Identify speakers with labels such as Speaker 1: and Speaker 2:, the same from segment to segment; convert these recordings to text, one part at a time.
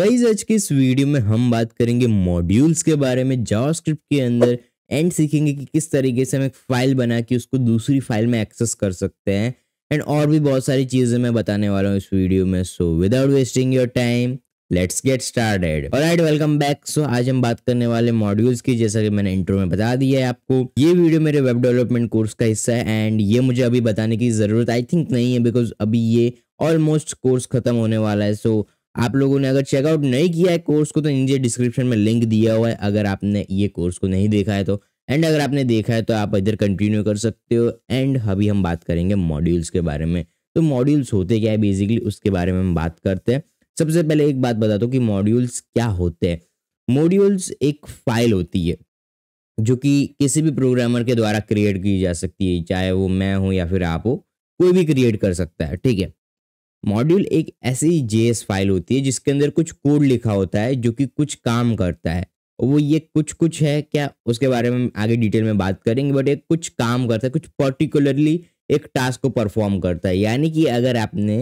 Speaker 1: guys आज के इस वीडियो में हम बात करेंगे मॉड्यूल्स के बारे में जावास्क्रिप्ट के अंदर एंड सीखेंगे कि किस तरीके से हम एक फाइल बना के उसको दूसरी फाइल में एक्सेस कर सकते हैं एंड और भी बहुत सारी चीज़ें मैं बताने वाला हूँ इस वीडियो में so without wasting your time let's get started और ऑलराइट वेलकम बैक सो आज हम बात करने वाले मॉड्यूल्स की जैसा कि मैंने इंट्रो में बता दिया है आपको ये वीडियो मेरे वेब डेवलपमेंट कोर्स का हिस्सा है एंड ये मुझे अभी बताने की ज़रूरत आई थिंक नहीं है बिकॉज अभी ये ऑलमोस्ट कोर्स खत्म होने वाला है सो so, आप लोगों ने अगर चेकआउट नहीं किया है कोर्स को तो नीचे डिस्क्रिप्शन में लिंक दिया हुआ है अगर आपने ये कोर्स को नहीं देखा है तो एंड अगर आपने देखा है तो आप इधर कंटिन्यू कर सकते हो एंड अभी हम बात करेंगे मॉड्यूल्स के बारे में तो मॉड्यूल्स होते क्या है बेसिकली उसके बारे में हम बात करते हैं सबसे पहले एक बात बता दो कि मॉड्यूल्स क्या होते हैं मॉड्यूल्स एक फाइल होती है जो कि किसी भी प्रोग्रामर के द्वारा क्रिएट की जा सकती है चाहे वो मैं हूँ या फिर आप हो कोई भी क्रिएट कर सकता है ठीक है मॉड्यूल एक ऐसी जे फाइल होती है जिसके अंदर कुछ कोड लिखा होता है जो कि कुछ काम करता है वो ये कुछ कुछ है क्या उसके बारे में आगे डिटेल में बात करेंगे बट ये कुछ काम करता है कुछ पर्टिकुलरली एक टास्क को परफॉर्म करता है यानी कि अगर आपने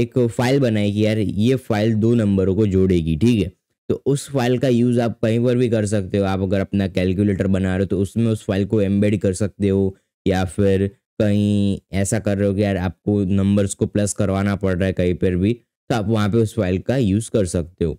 Speaker 1: एक फाइल बनाई कि यार ये फाइल दो नंबरों को जोड़ेगी ठीक है तो उस फाइल का यूज़ आप कहीं पर भी कर सकते हो आप अगर अपना कैलकुलेटर बना रहे हो तो उसमें उस फाइल को एम्बेड कर सकते हो या फिर कहीं ऐसा कर रहे हो कि यार आपको नंबर्स को प्लस करवाना पड़ रहा है कहीं पर भी तो आप वहाँ पे उस फाइल का यूज़ कर सकते हो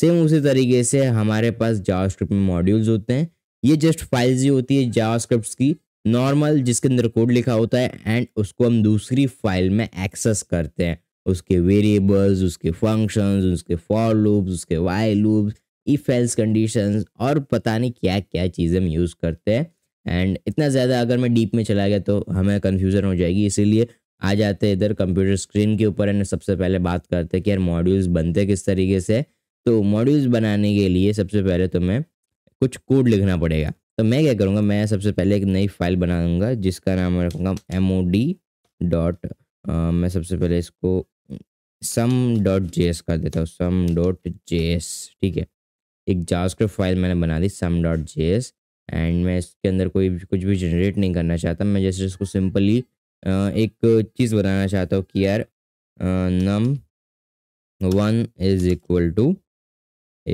Speaker 1: सेम उसी तरीके से हमारे पास जावास्क्रिप्ट में मॉड्यूल्स होते हैं ये जस्ट फाइल्स ही होती है जावास्क्रिप्ट की नॉर्मल जिसके अंदर कोड लिखा होता है एंड उसको हम दूसरी फाइल में एक्सेस करते हैं उसके वेरिएबल्स उसके फंक्शंस उसके फॉर लूप्स उसके while loops if else conditions और पता नहीं क्या क्या चीज़ें हम यूज़ करते हैं एंड इतना ज़्यादा अगर मैं डीप में चला गया तो हमें कन्फ्यूज़न हो जाएगी इसीलिए आ जाते हैं इधर कंप्यूटर स्क्रीन के ऊपर एंड सबसे पहले बात करते हैं कि यार मॉड्यूल्स बनते किस तरीके से तो मॉड्यूल्स बनाने के लिए सबसे पहले तो मैं कुछ कोड लिखना पड़ेगा तो मैं क्या करूँगा मैं सबसे पहले एक नई फाइल बनाऊँगा जिसका नाम रखूँगा एम ओ डी डॉट मैं सबसे पहले इसको सम डॉट जे एस कर देता हूँ सम डॉट जे एस ठीक है एक जावास्क्रिप्ट फाइल मैंने बना दी sum dot J S and मैं इसके अंदर कोई कुछ भी जनरेट नहीं करना चाहता मैं जैसे इसको सिंपली एक चीज़ बताना चाहता हूँ कि यार num one is equal to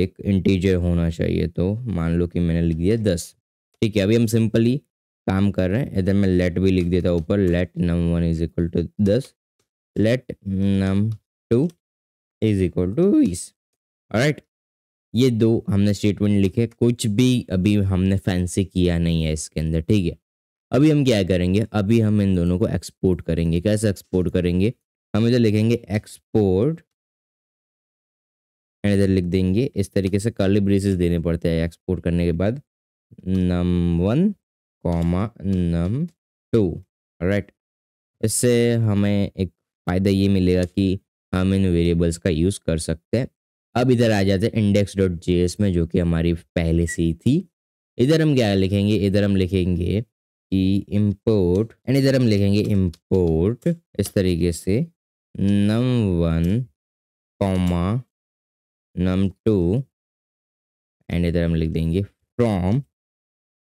Speaker 1: एक इंटीजर होना चाहिए तो मान लो कि मैंने लिख दिया दस ठीक है अभी हम सिंपली काम कर रहे हैं इधर मैं लेट भी लिख देता ऊपर let num one is equal to दस let num two is equal to इस राइट ये दो हमने स्टेटमेंट लिखे कुछ भी अभी हमने फैंसी किया नहीं है इसके अंदर ठीक है अभी हम क्या करेंगे अभी हम इन दोनों को एक्सपोर्ट करेंगे कैसे एक्सपोर्ट करेंगे हम इधर लिखेंगे एक्सपोर्ट एंड इधर लिख देंगे इस तरीके से कर्ली ब्रेसिस देने पड़ते हैं एक्सपोर्ट करने के बाद num one comma num two right इससे हमें एक फ़ायदा ये मिलेगा कि हम इन वेरिएबल्स का यूज़ कर सकते हैं अब इधर आ जाते हैं इंडेक्स डॉट जे एस में जो कि हमारी पहले से ही थी इधर हम क्या लिखेंगे इधर हम लिखेंगे कि इम्पोर्ट एंड इधर हम लिखेंगे इम्पोर्ट इस तरीके से num one comma num two and इधर हम लिख देंगे फ्रॉम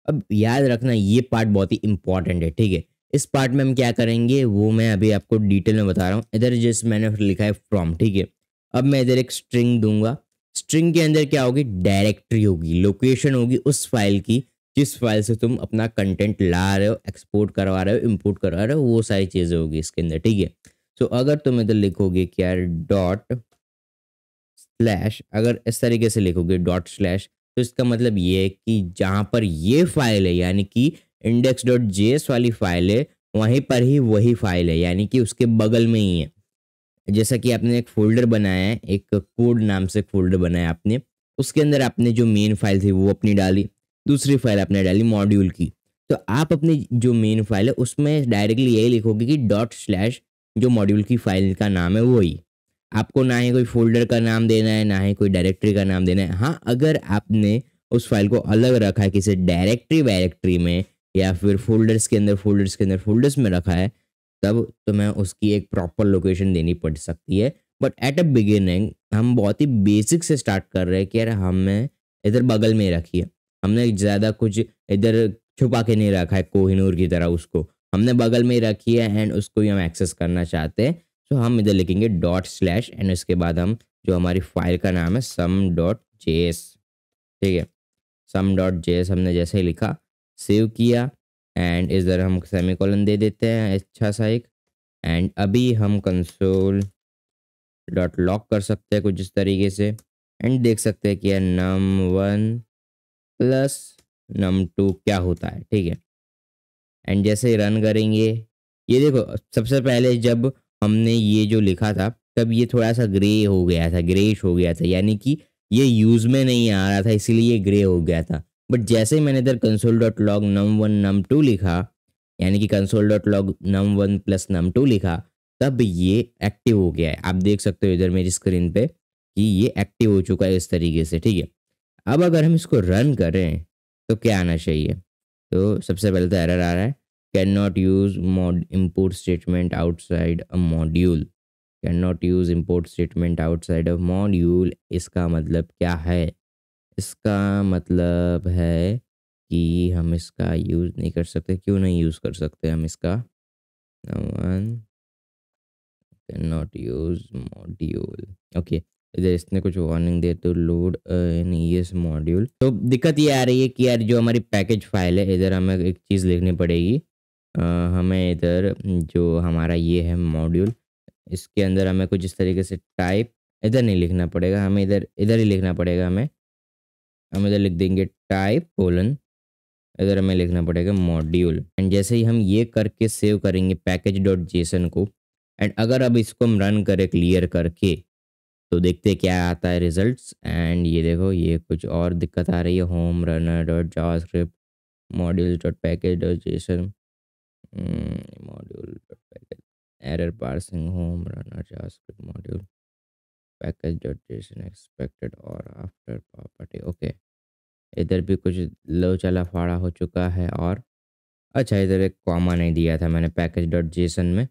Speaker 1: अब याद रखना ये पार्ट बहुत ही इंपॉर्टेंट है ठीक है इस पार्ट में हम क्या करेंगे वो मैं अभी आपको डिटेल में बता रहा हूँ इधर जिस मैंने लिखा है फ्रॉम ठीक है अब मैं इधर एक स्ट्रिंग दूंगा स्ट्रिंग के अंदर क्या होगी डायरेक्टरी होगी लोकेशन होगी उस फाइल की जिस फाइल से तुम अपना कंटेंट ला रहे हो एक्सपोर्ट करवा रहे हो इम्पोर्ट करवा रहे हो वो सारी चीज़ें होगी इसके अंदर ठीक है सो अगर तुम इधर लिखोगे क्या डॉट स्लैश अगर इस तरीके से लिखोगे डॉट स्लैश तो इसका मतलब ये है कि जहाँ पर ये फाइल है यानी कि इंडेक्स डॉट जे वाली फाइल है वहीं पर ही वही फाइल है यानी कि उसके बगल में ही है जैसा कि आपने एक फोल्डर बनाया है एक कोड नाम से फोल्डर बनाया आपने उसके अंदर आपने जो मेन फाइल थी वो अपनी डाली दूसरी फाइल आपने डाली मॉड्यूल की तो आप अपनी जो मेन फाइल है उसमें डायरेक्टली यही लिखोगे कि डॉट स्लैश जो मॉड्यूल की फाइल का नाम है वही आपको ना ही कोई फोल्डर का नाम देना है ना ही कोई डायरेक्टरी का नाम देना है हाँ अगर आपने उस फाइल को अलग रखा है किसी डायरेक्टरी वायरेक्टरी में या फिर फोल्डर्स के अंदर फोल्डर्स के अंदर फोल्डर्स में रखा है तब तुम्हें तो उसकी एक प्रॉपर लोकेशन देनी पड़ सकती है बट एट अ बिगिनिंग हम बहुत ही बेसिक से स्टार्ट कर रहे हैं कि यार हमें इधर बगल में रखी है हमने ज़्यादा कुछ इधर छुपा के नहीं रखा है कोहिनूर की तरह उसको हमने बगल में रखी है एंड उसको भी हम एक्सेस करना चाहते हैं तो हम इधर लिखेंगे डॉट स्लैश एंड उसके बाद हम जो हमारी फाइल का नाम है सम डॉट जे ठीक है सम डॉट जे हमने जैसे ही लिखा सेव किया एंड इधर हम सेमी कॉलन दे देते हैं अच्छा सा एक एंड अभी हम कंसोल डॉट लॉक कर सकते हैं कुछ इस तरीके से एंड देख सकते हैं कि num one plus num two क्या होता है ठीक है एंड जैसे रन करेंगे ये देखो सबसे पहले जब हमने ये जो लिखा था तब ये थोड़ा सा ग्रे हो गया था ग्रेश हो गया था यानी कि ये यूज़ में नहीं आ रहा था इसीलिए ग्रे हो गया था बट जैसे ही मैंने इधर console dot log num one num two लिखा यानी कि console dot log num one plus num two लिखा तब ये एक्टिव हो गया है आप देख सकते हो इधर मेरी स्क्रीन पे कि ये एक्टिव हो चुका है इस तरीके से ठीक है अब अगर हम इसको रन करें तो क्या आना चाहिए तो सबसे पहले तो एरर आ रहा है can not use mod import statement outside a module can not use import statement outside a module इसका मतलब क्या है इसका मतलब है कि हम इसका यूज़ नहीं कर सकते क्यों नहीं यूज़ कर सकते हम इसका one can not use module okay इधर इसने कुछ वार्निंग दे तो लोड इन ये मॉड्यूल तो दिक्कत ये आ रही है कि यार जो हमारी पैकेज फाइल है इधर हमें एक चीज़ लिखनी पड़ेगी आ, हमें इधर जो हमारा ये है मॉड्यूल इसके अंदर हमें कुछ इस तरीके से टाइप इधर नहीं लिखना पड़ेगा हमें इधर इधर ही लिखना पड़ेगा हमें हम इधर लिख देंगे टाइप कोलन इधर हमें लिखना पड़ेगा मॉड्यूल एंड जैसे ही हम ये करके सेव करेंगे पैकेज डॉट जेसन को एंड अगर अब इसको हम रन करें क्लियर करके तो देखते क्या आता है रिजल्ट्स एंड ये देखो ये कुछ और दिक्कत आ रही है home runner dot JavaScript script module dot package dot JSON module dot package error parsing home runner JavaScript module package dot expected और आफ्टर प्रॉपर्टी ओके इधर भी कुछ लो चला फाड़ा हो चुका है और अच्छा इधर एक कॉमा नहीं दिया था मैंने पैकेज डॉट जेसन में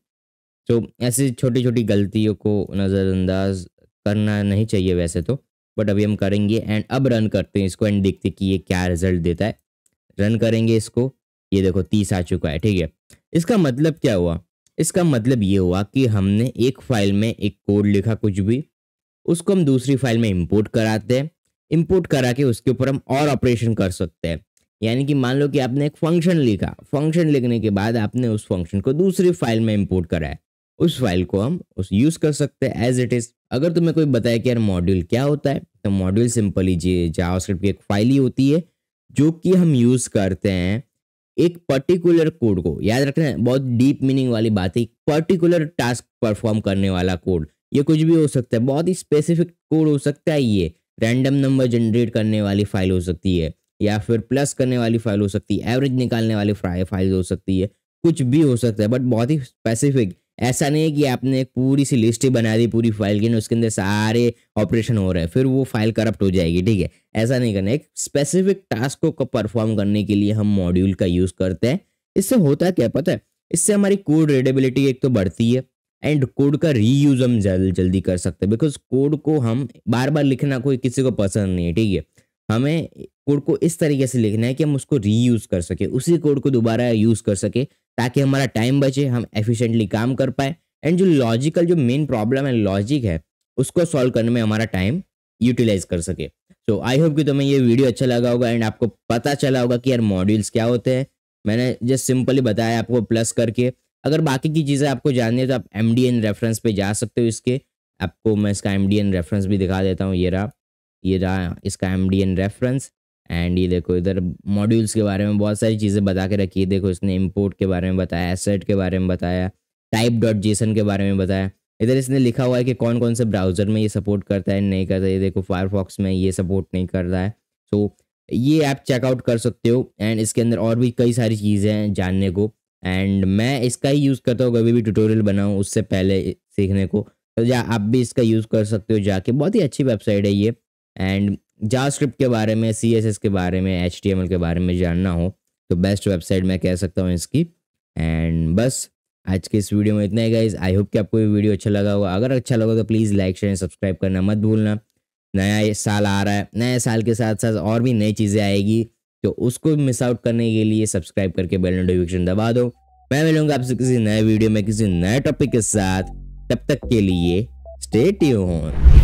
Speaker 1: तो ऐसी छोटी छोटी गलतियों को नज़रअंदाज करना नहीं चाहिए वैसे तो बट अभी हम करेंगे एंड अब रन करते हैं इसको एंड देखते कि ये क्या रिजल्ट देता है रन करेंगे इसको ये देखो तीस आ चुका है ठीक है इसका मतलब क्या हुआ इसका मतलब ये हुआ कि हमने एक फाइल में एक कोड लिखा कुछ भी उसको हम दूसरी फाइल में इम्पोर्ट कराते हैं इम्पोर्ट करा के उसके ऊपर हम और ऑपरेशन कर सकते हैं यानी कि मान लो कि आपने एक फंक्शन लिखा फंक्शन लिखने के बाद आपने उस फंक्शन को दूसरी फाइल में इम्पोर्ट कराया उस फाइल को हम उस यूज़ कर सकते हैं एज इट इज़ अगर तुम्हें कोई बताया कि यार मॉड्यूल क्या होता है तो मॉड्यूल सिंपली जी जावास्क्रिप्ट की एक फाइल ही होती है जो कि हम यूज़ करते हैं एक पर्टिकुलर कोड को याद रखना बहुत डीप मीनिंग वाली बात है एक पर्टिकुलर टास्क परफॉर्म करने वाला कोड ये कुछ भी हो सकता है बहुत ही स्पेसिफिक कोड हो सकता है ये रैंडम नंबर जनरेट करने वाली फाइल हो सकती है या फिर प्लस करने वाली फाइल हो सकती है एवरेज निकालने वाली फाइल हो सकती है कुछ भी हो सकता है बट बहुत ही स्पेसिफिक ऐसा नहीं है कि आपने एक पूरी सी लिस्ट ही बना दी पूरी फाइल की उसके अंदर सारे ऑपरेशन हो रहे हैं फिर वो फाइल करप्ट हो जाएगी ठीक है ऐसा नहीं करना एक स्पेसिफिक टास्क को परफॉर्म करने के लिए हम मॉड्यूल का यूज़ करते हैं इससे होता है क्या पता है इससे हमारी कोड रेडेबिलिटी एक तो बढ़ती है एंड कोड का रीयूज हम जल जल्दी कर सकते हैं बिकॉज कोड को हम बार बार लिखना कोई किसी को पसंद नहीं है ठीक है हमें कोड को इस तरीके से लिखना है कि हम उसको रीयूज कर सके उसी कोड को दोबारा यूज़ कर सके ताकि हमारा टाइम बचे हम एफिशिएंटली काम कर पाए एंड जो लॉजिकल जो मेन प्रॉब्लम है लॉजिक है उसको सॉल्व करने में हमारा टाइम यूटिलाइज कर सके तो आई होप कि तुम्हें ये वीडियो अच्छा लगा होगा एंड आपको पता चला होगा कि यार मॉड्यूल्स क्या होते हैं मैंने जस्ट सिंपली बताया आपको प्लस करके अगर बाकी की चीज़ें आपको जाननी है तो आप एम रेफरेंस पे जा सकते हो इसके आपको मैं इसका एम रेफरेंस भी दिखा देता हूँ ये रहा ये रहा इसका एम रेफरेंस एंड ये देखो इधर मॉड्यूल्स के बारे में बहुत सारी चीज़ें बता के रखी है देखो इसने इम्पोर्ट के बारे में बताया एसेट के बारे में बताया टाइप डॉट जेसन के बारे में बताया इधर इसने लिखा हुआ है कि कौन कौन से ब्राउज़र में ये सपोर्ट करता है नहीं करता ये देखो फायरफॉक्स में ये सपोर्ट नहीं कर रहा है सो so, ये आप चेकआउट कर सकते हो एंड इसके अंदर और भी कई सारी चीज़ें हैं जानने को एंड मैं इसका ही यूज़ करता हूँ कभी भी ट्यूटोरियल बनाऊँ उससे पहले सीखने को तो या आप भी इसका यूज़ कर सकते हो जाके बहुत ही अच्छी वेबसाइट है ये एंड जावास्क्रिप्ट के बारे में सी एस एस के बारे में एच टी एम एल के बारे में जानना हो तो बेस्ट वेबसाइट मैं कह सकता हूँ इसकी एंड बस आज के इस वीडियो में इतना ही गाइज आई होप कि आपको ये वीडियो अच्छा लगा होगा अगर अच्छा लगा तो प्लीज़ लाइक शेयर सब्सक्राइब करना मत भूलना नया साल आ रहा है नए साल के साथ साथ और भी नई चीज़ें आएगी तो उसको मिस आउट करने के लिए सब्सक्राइब करके बेल नोटिफिकेशन दबा दो मैं मिलूंगा आपसे किसी नए वीडियो में किसी नए टॉपिक के साथ तब तक के लिए स्टे ट्यून